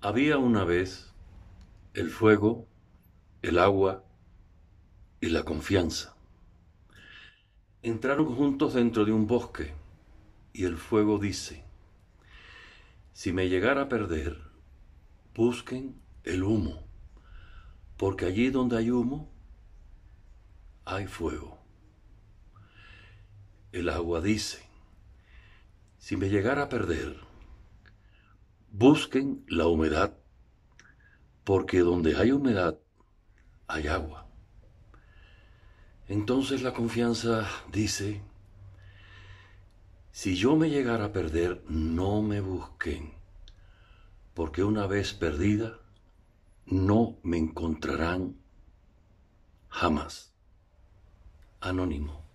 Había una vez el fuego, el agua y la confianza. Entraron juntos dentro de un bosque y el fuego dice, si me llegara a perder, busquen el humo, porque allí donde hay humo, hay fuego. El agua dice, si me llegara a perder, Busquen la humedad, porque donde hay humedad hay agua. Entonces la confianza dice, si yo me llegara a perder, no me busquen, porque una vez perdida, no me encontrarán jamás. Anónimo.